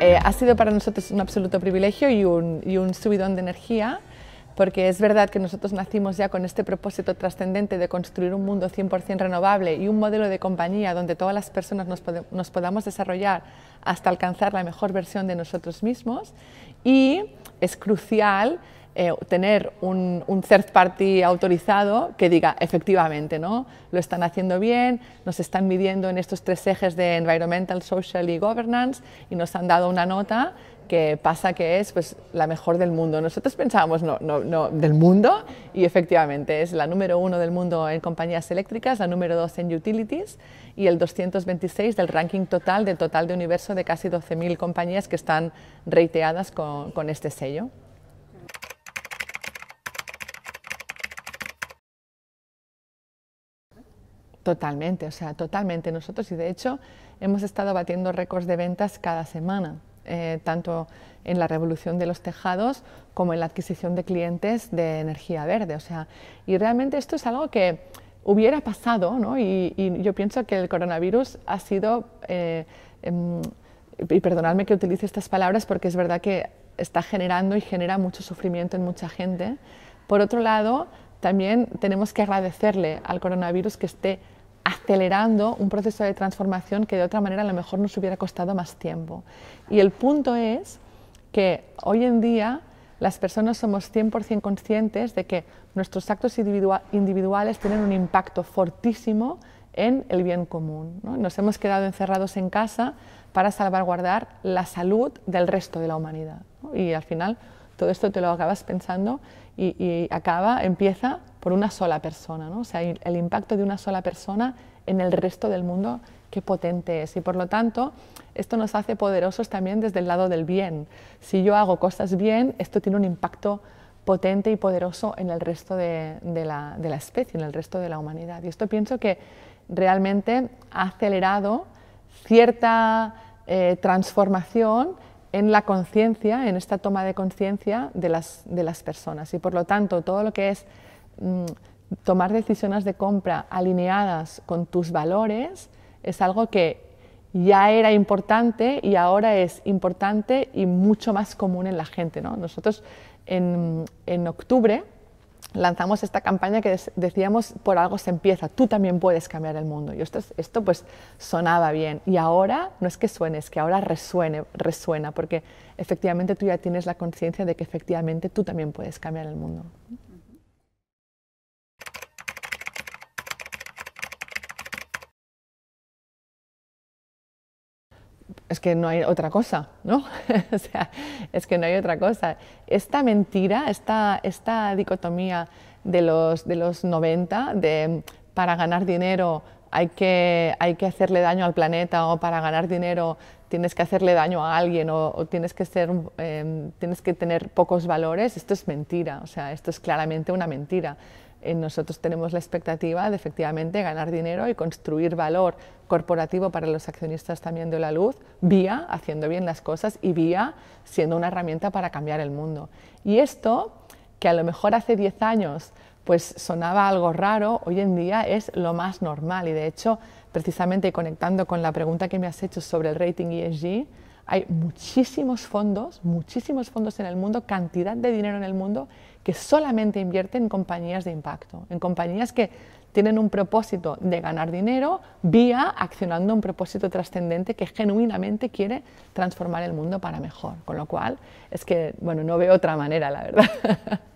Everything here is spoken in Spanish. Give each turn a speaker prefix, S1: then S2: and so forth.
S1: Eh, ha sido para nosotros un absoluto privilegio y un, subidón de energía porque es verdad que nosotros nacimos ya con este propósito trascendente de construir un mundo 100% renovable y un modelo de compañía donde todas las personas nos, podamos desarrollar hasta alcanzar la mejor versión de nosotros mismos y es crucial eh, tener un, third party autorizado que diga, efectivamente, ¿no? lo están haciendo bien, nos están midiendo en estos tres ejes de environmental, social y governance y nos han dado una nota que pasa que es pues, la mejor del mundo. Nosotros pensábamos no, no, del mundo y efectivamente es la número uno del mundo en compañías eléctricas, la número dos en utilities y el 226 del ranking total, del total de universo de casi 12.000 compañías que están reiteadas con este sello. Totalmente, o sea, totalmente nosotros y de hecho hemos estado batiendo récords de ventas cada semana, eh, tanto en la revolución de los tejados como en la adquisición de clientes de energía verde, o sea, y realmente esto es algo que hubiera pasado, ¿no? Y, yo pienso que el coronavirus ha sido, eh, em, y perdonadme que utilice estas palabras porque es verdad que está generando y genera mucho sufrimiento en mucha gente. Por otro lado, también tenemos que agradecerle al coronavirus que esté acelerando un proceso de transformación que de otra manera a lo mejor nos hubiera costado más tiempo. Y el punto es que hoy en día las personas somos 100% conscientes de que nuestros actos individuales tienen un impacto fortísimo en el bien común. Nos hemos quedado encerrados en casa para salvaguardar la salud del resto de la humanidad. Y al final todo esto te lo acabas pensando y, acaba, empieza por una sola persona, O sea, el impacto de una sola persona en el resto del mundo, qué potente es. Y por lo tanto, esto nos hace poderosos también desde el lado del bien. Si yo hago cosas bien, esto tiene un impacto potente y poderoso en el resto de, la, especie, en el resto de la humanidad. Y esto pienso que realmente ha acelerado cierta eh, transformación en la conciencia, en esta toma de conciencia de las, personas. Y por lo tanto, todo lo que es mm, tomar decisiones de compra alineadas con tus valores es algo que ya era importante y ahora es importante y mucho más común en la gente. Nosotros en octubre lanzamos esta campaña que decíamos por algo se empieza, tú también puedes cambiar el mundo. Y esto, esto pues sonaba bien. Y ahora no es que suene, es que ahora resuene, resuena, porque efectivamente tú ya tienes la conciencia de que efectivamente tú también puedes cambiar el mundo. es que no hay otra cosa, ¿no? o sea, es que no hay otra cosa. Esta mentira, esta, esta dicotomía de los, de 90, de para ganar dinero hay que, hay que hacerle daño al planeta o para ganar dinero tienes que hacerle daño a alguien o, em, tienes, que tener pocos valores, esto es mentira, o sea, esto es claramente una mentira. nosotros tenemos la expectativa de efectivamente ganar dinero y construir valor corporativo para los accionistas también de la luz, vía haciendo bien las cosas y vía siendo una herramienta para cambiar el mundo. Y esto, que a lo mejor hace 10 años pues sonaba algo raro, hoy en día es lo más normal y de hecho, precisamente conectando con la pregunta que me has hecho sobre el rating ESG, hay muchísimos fondos, muchísimos fondos en el mundo, cantidad de dinero en el mundo que solamente invierten en compañías de impacto, en compañías que tienen un propósito de ganar dinero vía accionando un propósito trascendente que genuinamente quiere transformar el mundo para mejor. Con lo cual, es que, bueno, no veo otra manera, la verdad.